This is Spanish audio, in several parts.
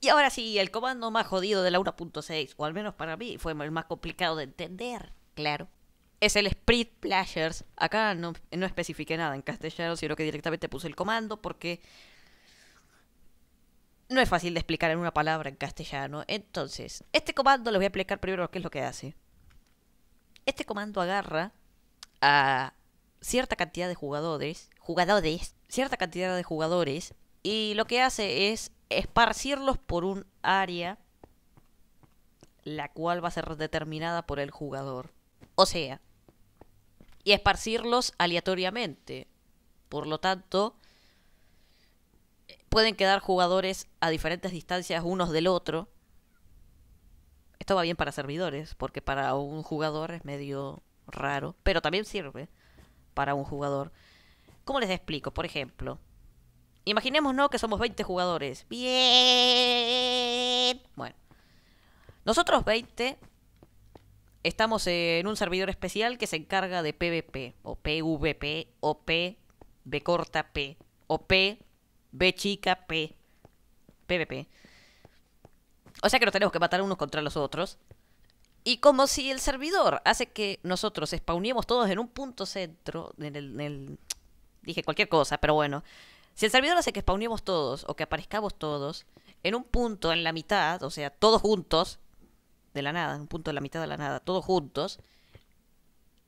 Y ahora sí, el comando más jodido de la 1.6, o al menos para mí, fue el más complicado de entender, claro. Es el Split Plashers. Acá no, no especifiqué nada en castellano, sino que directamente puse el comando porque no es fácil de explicar en una palabra en castellano. Entonces, este comando lo voy a explicar primero qué es lo que hace. Este comando agarra a cierta cantidad de jugadores, jugadores, cierta cantidad de jugadores y lo que hace es esparcirlos por un área la cual va a ser determinada por el jugador. O sea, y esparcirlos aleatoriamente. Por lo tanto, pueden quedar jugadores a diferentes distancias unos del otro. Esto va bien para servidores, porque para un jugador es medio raro, pero también sirve para un jugador. ¿Cómo les explico? Por ejemplo, Imaginémonos que somos 20 jugadores. Bien. Bueno. Nosotros 20 estamos en un servidor especial que se encarga de PvP, o PvP, o P, B corta P, o P, B chica P, PvP. O sea que nos tenemos que matar unos contra los otros. Y como si el servidor hace que nosotros Spawniemos todos en un punto centro, en el... Dije cualquier cosa, pero bueno. Si el servidor hace que spawnemos todos o que aparezcamos todos, en un punto en la mitad, o sea, todos juntos, de la nada, en un punto en la mitad de la nada, todos juntos,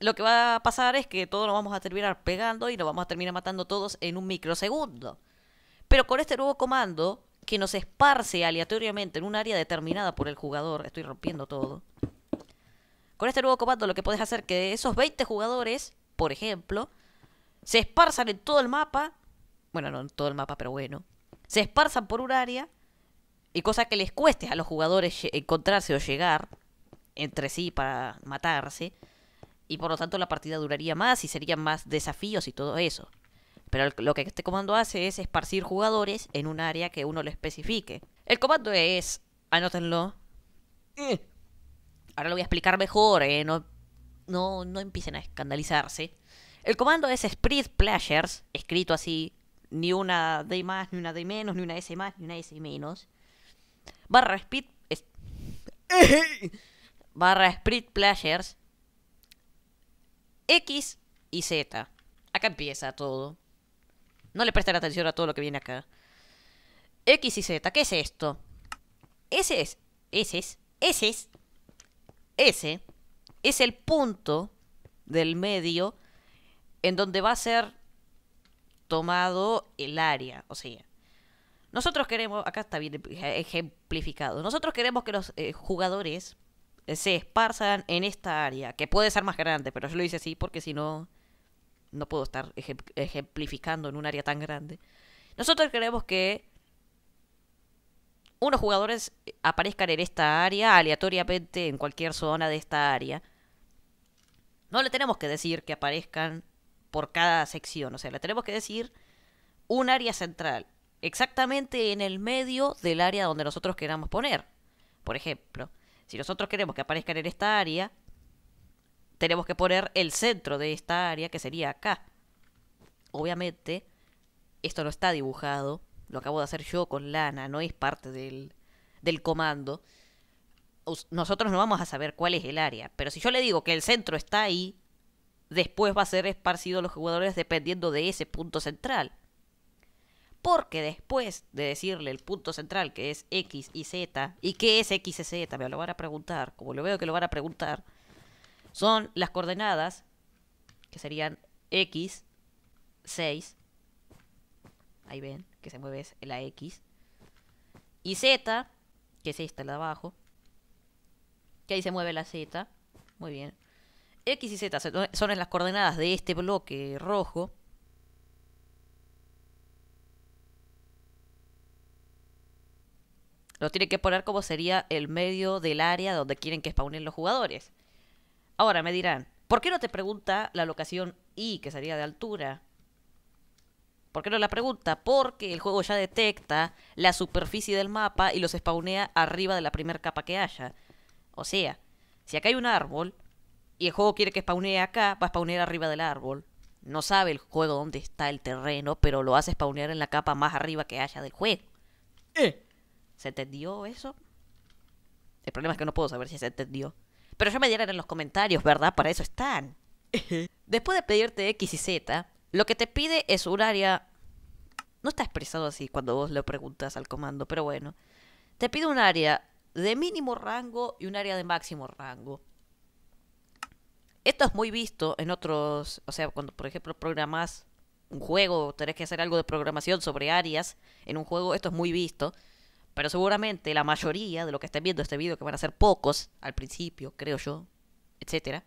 lo que va a pasar es que todos nos vamos a terminar pegando y nos vamos a terminar matando todos en un microsegundo. Pero con este nuevo comando, que nos esparce aleatoriamente en un área determinada por el jugador, estoy rompiendo todo. Con este nuevo comando lo que puedes hacer es que esos 20 jugadores, por ejemplo, se esparzan en todo el mapa bueno, no en todo el mapa, pero bueno, se esparzan por un área y cosa que les cueste a los jugadores encontrarse o llegar entre sí para matarse y por lo tanto la partida duraría más y serían más desafíos y todo eso. Pero lo que este comando hace es esparcir jugadores en un área que uno lo especifique. El comando es, anótenlo. Eh. Ahora lo voy a explicar mejor, eh. no, no, no empiecen a escandalizarse. El comando es Spread Players, escrito así, ni una D más, ni una D menos, ni una S más, ni una S menos. Barra Speed. barra Split Players. X y Z. Acá empieza todo. No le presten atención a todo lo que viene acá. X y Z, ¿qué es esto? Ese es, ese es, ese es, ese es el punto del medio en donde va a ser tomado el área. O sea, nosotros queremos, acá está bien ejemplificado, nosotros queremos que los eh, jugadores se esparzan en esta área, que puede ser más grande, pero yo lo hice así porque si no, no puedo estar ejemplificando en un área tan grande. Nosotros queremos que unos jugadores aparezcan en esta área aleatoriamente en cualquier zona de esta área. No le tenemos que decir que aparezcan por cada sección. O sea, le tenemos que decir un área central, exactamente en el medio del área donde nosotros queramos poner. Por ejemplo, si nosotros queremos que aparezcan en esta área, tenemos que poner el centro de esta área, que sería acá. Obviamente, esto no está dibujado, lo acabo de hacer yo con lana, no es parte del, del comando. Nosotros no vamos a saber cuál es el área, pero si yo le digo que el centro está ahí, Después va a ser esparcido los jugadores dependiendo de ese punto central. Porque después de decirle el punto central que es X y Z, ¿y qué es X y Z? Me lo van a preguntar, como lo veo que lo van a preguntar, son las coordenadas, que serían X, 6, ahí ven, que se mueve la X, y Z, que es esta la de abajo, que ahí se mueve la Z, muy bien. X y Z son en las coordenadas de este bloque rojo. Lo tienen que poner como sería el medio del área donde quieren que spawnen los jugadores. Ahora me dirán, ¿por qué no te pregunta la locación Y, que sería de altura? ¿Por qué no la pregunta? Porque el juego ya detecta la superficie del mapa y los spawnea arriba de la primera capa que haya. O sea, si acá hay un árbol, y el juego quiere que spawnee acá, va a spawnear arriba del árbol. No sabe el juego dónde está el terreno, pero lo hace spawnear en la capa más arriba que haya del juego. Eh. ¿Se entendió eso? El problema es que no puedo saber si se entendió. Pero ya me dieron en los comentarios, ¿verdad? Para eso están. Eh. Después de pedirte X y Z, lo que te pide es un área... No está expresado así cuando vos le preguntas al comando, pero bueno. Te pide un área de mínimo rango y un área de máximo rango. Esto es muy visto en otros, o sea, cuando por ejemplo programas un juego, tenés que hacer algo de programación sobre áreas en un juego, esto es muy visto, pero seguramente la mayoría de los que estén viendo este video, que van a ser pocos al principio, creo yo, etcétera,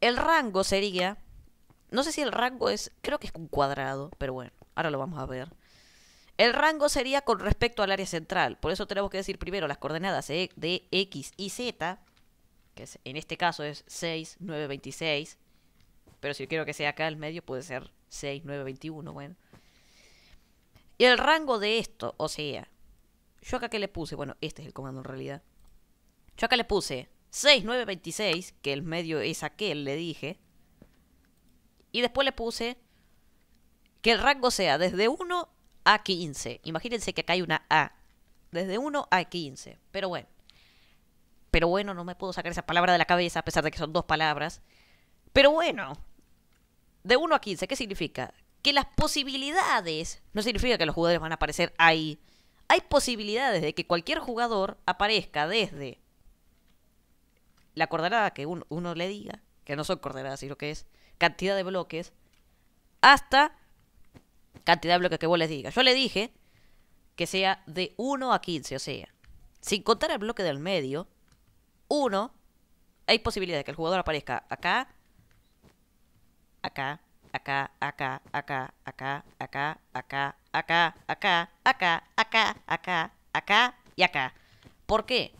el rango sería, no sé si el rango es, creo que es un cuadrado, pero bueno, ahora lo vamos a ver. El rango sería con respecto al área central, por eso tenemos que decir primero las coordenadas de X y Z, que en este caso es 6, 9, 26. Pero si yo quiero que sea acá el medio, puede ser 6, 9, 21, bueno. Y el rango de esto, o sea, yo acá que le puse, bueno, este es el comando en realidad. Yo acá le puse 6, 9, 26, que el medio es aquel, le dije. Y después le puse que el rango sea desde 1 a 15. Imagínense que acá hay una A. Desde 1 a 15. Pero bueno pero bueno, no me puedo sacar esa palabra de la cabeza a pesar de que son dos palabras. Pero bueno, de 1 a 15, ¿qué significa? Que las posibilidades, no significa que los jugadores van a aparecer ahí. Hay posibilidades de que cualquier jugador aparezca desde la coordenada que uno le diga, que no son coordenadas, sino que es cantidad de bloques, hasta cantidad de bloques que vos les digas. Yo le dije que sea de 1 a 15, o sea, sin contar el bloque del medio, uno, hay posibilidad de que el jugador aparezca acá, acá, acá, acá, acá, acá, acá, acá, acá, acá, acá, acá, acá, acá y acá. ¿Por qué?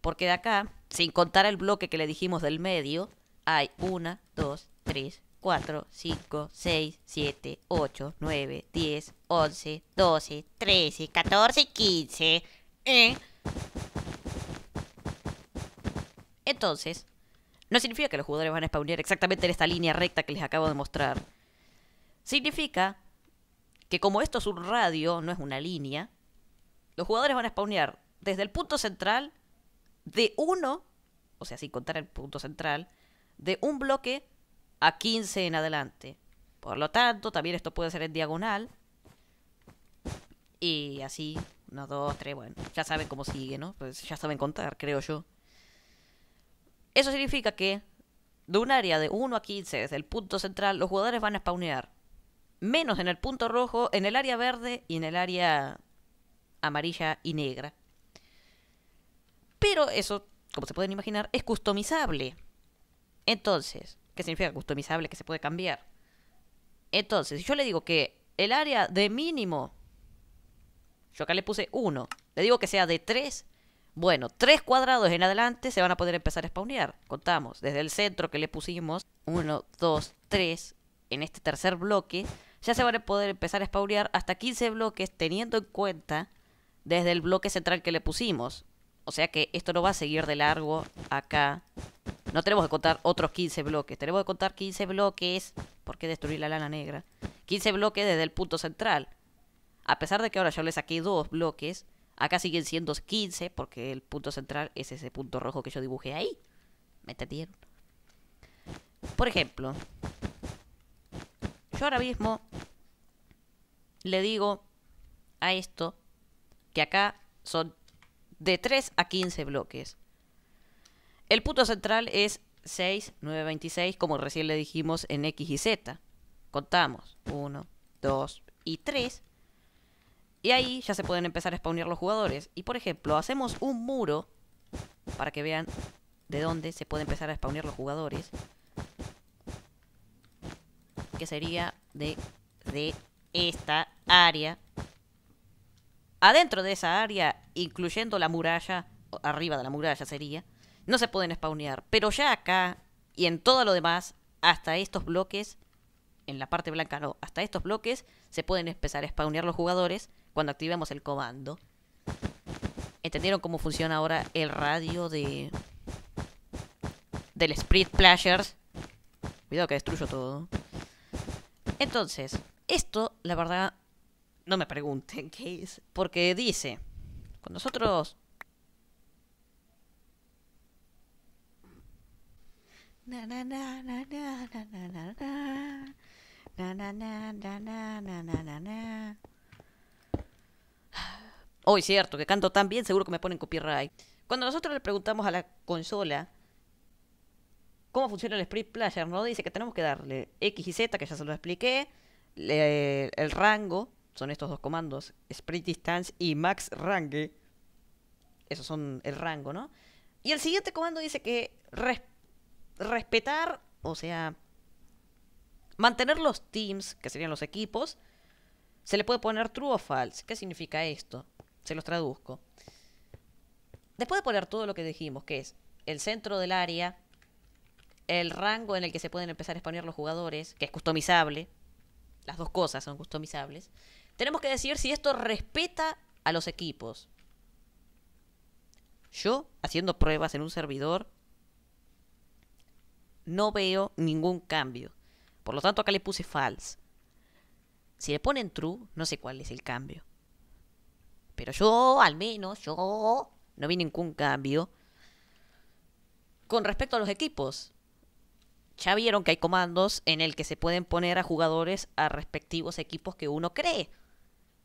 Porque de acá, sin contar el bloque que le dijimos del medio, hay 1, 2, 3, 4, 5, 6, 7, 8, 9, 10, 11, 12, 13, 14, 15. ¿Eh? Entonces, no significa que los jugadores van a spawnear exactamente en esta línea recta que les acabo de mostrar. Significa que como esto es un radio, no es una línea, los jugadores van a spawnear desde el punto central de uno, o sea, sin contar el punto central, de un bloque a 15 en adelante. Por lo tanto, también esto puede ser en diagonal. Y así, uno, dos, tres, bueno, ya saben cómo sigue, ¿no? Pues ya saben contar, creo yo. Eso significa que de un área de 1 a 15 desde el punto central, los jugadores van a spawnear. Menos en el punto rojo, en el área verde y en el área amarilla y negra. Pero eso, como se pueden imaginar, es customizable. Entonces, ¿qué significa customizable? Que se puede cambiar. Entonces, si yo le digo que el área de mínimo, yo acá le puse 1, le digo que sea de 3 bueno, tres cuadrados en adelante se van a poder empezar a spawnear. Contamos, desde el centro que le pusimos, uno, dos, tres, en este tercer bloque, ya se van a poder empezar a spawnear hasta 15 bloques teniendo en cuenta desde el bloque central que le pusimos. O sea que esto no va a seguir de largo acá. No tenemos que contar otros 15 bloques. Tenemos que contar 15 bloques. ¿Por qué destruir la lana negra? 15 bloques desde el punto central. A pesar de que ahora yo le saqué dos bloques, Acá siguen siendo 15 porque el punto central es ese punto rojo que yo dibujé ahí. ¿Me entendieron? Por ejemplo, yo ahora mismo le digo a esto que acá son de 3 a 15 bloques. El punto central es 6, 9, 26, como recién le dijimos en X y Z. Contamos 1, 2 y 3 y ahí ya se pueden empezar a spawnear los jugadores. Y por ejemplo, hacemos un muro para que vean de dónde se puede empezar a spawnear los jugadores. Que sería de, de esta área. Adentro de esa área, incluyendo la muralla, arriba de la muralla sería, no se pueden spawnear. Pero ya acá y en todo lo demás, hasta estos bloques, en la parte blanca no, hasta estos bloques se pueden empezar a spawnear los jugadores cuando activemos el comando. ¿Entendieron cómo funciona ahora el radio de... del Split Plashers? Cuidado que destruyo todo. Entonces, esto, la verdad, no me pregunten qué es. Porque dice, con nosotros... Na, Hoy cierto, que canto tan bien, seguro que me ponen copyright. Cuando nosotros le preguntamos a la consola cómo funciona el Sprint Player, no dice que tenemos que darle X y Z, que ya se lo expliqué, el rango, son estos dos comandos, Sprint Distance y Max Range. Esos son el rango, ¿no? Y el siguiente comando dice que respetar, o sea, Mantener los teams, que serían los equipos, se le puede poner true o false. ¿Qué significa esto? Se los traduzco. Después de poner todo lo que dijimos, que es el centro del área, el rango en el que se pueden empezar a exponer los jugadores, que es customizable, las dos cosas son customizables, tenemos que decir si esto respeta a los equipos. Yo, haciendo pruebas en un servidor, no veo ningún cambio. Por lo tanto, acá le puse false. Si le ponen true, no sé cuál es el cambio. Pero yo, al menos, yo, no vi ningún cambio. Con respecto a los equipos, ya vieron que hay comandos en el que se pueden poner a jugadores a respectivos equipos que uno cree.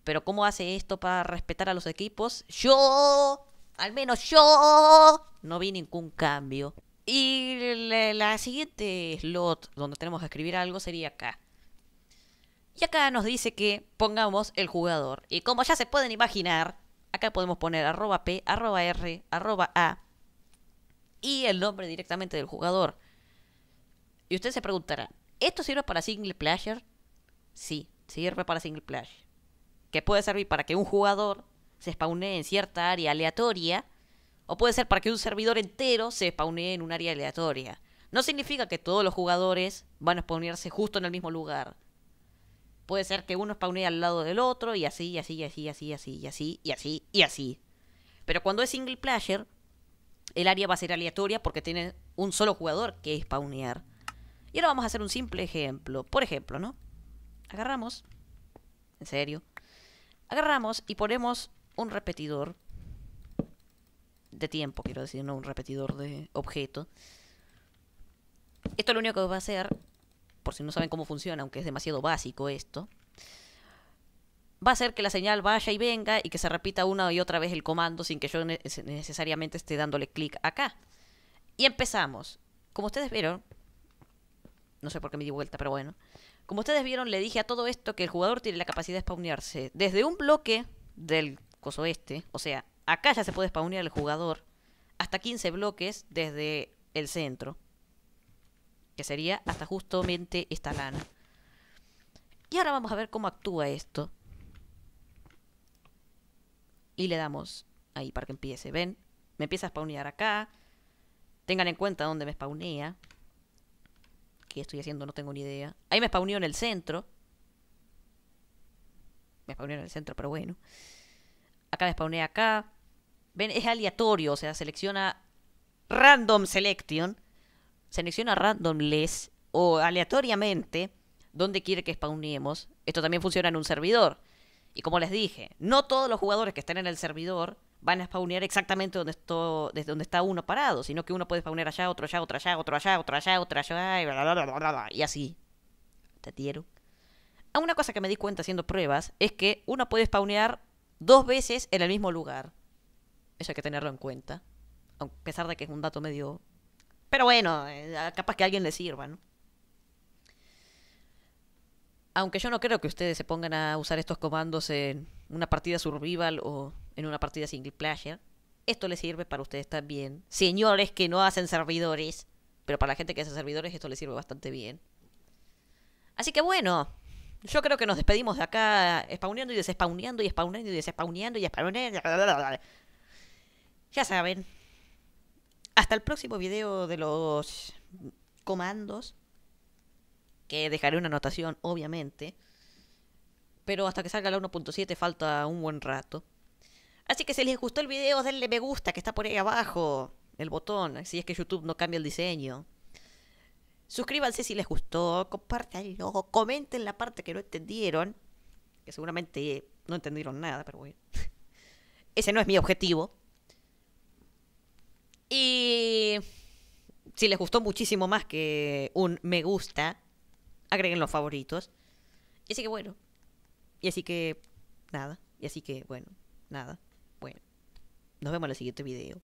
Pero ¿cómo hace esto para respetar a los equipos? Yo, al menos yo, no vi ningún cambio. Y la, siguiente slot donde tenemos que escribir algo sería acá. Y acá nos dice que pongamos el jugador. Y como ya se pueden imaginar, acá podemos poner arroba p, arroba r, arroba a y el nombre directamente del jugador. Y usted se preguntará, ¿esto sirve para single player? Sí, sirve para single player. Que puede servir para que un jugador se spawnee en cierta área aleatoria o puede ser para que un servidor entero se spawnee en un área aleatoria. No significa que todos los jugadores van a spawnearse justo en el mismo lugar. Puede ser que uno spawnee al lado del otro y así, y así, y así, y así, y así, y así, y así. Pero cuando es single player, el área va a ser aleatoria porque tiene un solo jugador que spawnear. Y ahora vamos a hacer un simple ejemplo. Por ejemplo, ¿no? Agarramos. En serio. Agarramos y ponemos un repetidor de tiempo, quiero decir, no un repetidor de objeto. Esto lo único que va a hacer, por si no saben cómo funciona, aunque es demasiado básico esto, va a hacer que la señal vaya y venga y que se repita una y otra vez el comando sin que yo necesariamente esté dándole clic acá. Y empezamos. Como ustedes vieron, no sé por qué me di vuelta, pero bueno. Como ustedes vieron, le dije a todo esto que el jugador tiene la capacidad de spawnearse desde un bloque del coso este, o sea, Acá ya se puede spawnear el jugador hasta 15 bloques desde el centro. Que sería hasta justamente esta lana. Y ahora vamos a ver cómo actúa esto. Y le damos ahí para que empiece. ¿Ven? Me empieza a spawnear acá. Tengan en cuenta dónde me spawnea. ¿Qué estoy haciendo? No tengo ni idea. Ahí me spawneó en el centro. Me spawneó en el centro, pero bueno acá me spawné acá. Ven, es aleatorio, o sea, selecciona random selection, selecciona randomless o aleatoriamente donde quiere que spawnemos. Esto también funciona en un servidor. Y como les dije, no todos los jugadores que están en el servidor van a spawnear exactamente donde desde donde está uno parado, sino que uno puede spawnear allá, otro allá, otro allá, otro allá, otro allá, otro allá, y, así. ¿Te dieron? Ah, una cosa que me di cuenta haciendo pruebas es que uno puede spawnear dos veces en el mismo lugar. Eso hay que tenerlo en cuenta. A pesar de que es un dato medio... Pero bueno, eh, capaz que a alguien le sirva, ¿no? Aunque yo no creo que ustedes se pongan a usar estos comandos en una partida survival o en una partida single player. Esto les sirve para ustedes también. Señores que no hacen servidores. Pero para la gente que hace servidores esto les sirve bastante bien. Así que bueno, yo creo que nos despedimos de acá eh, spawneando y despawneando y spawneando y despawneando y spawneando. Ya saben. Hasta el próximo video de los comandos. Que dejaré una anotación, obviamente. Pero hasta que salga la 1.7 falta un buen rato. Así que si les gustó el video, denle me gusta que está por ahí abajo. El botón. Si es que YouTube no cambia el diseño. Suscríbanse si les gustó, compártanlo, comenten la parte que no entendieron, que seguramente no entendieron nada, pero bueno. Ese no es mi objetivo. Y si les gustó muchísimo más que un me gusta, agreguen los favoritos. Y así que bueno. Y así que nada. Y así que bueno, nada. Bueno. Nos vemos en el siguiente video.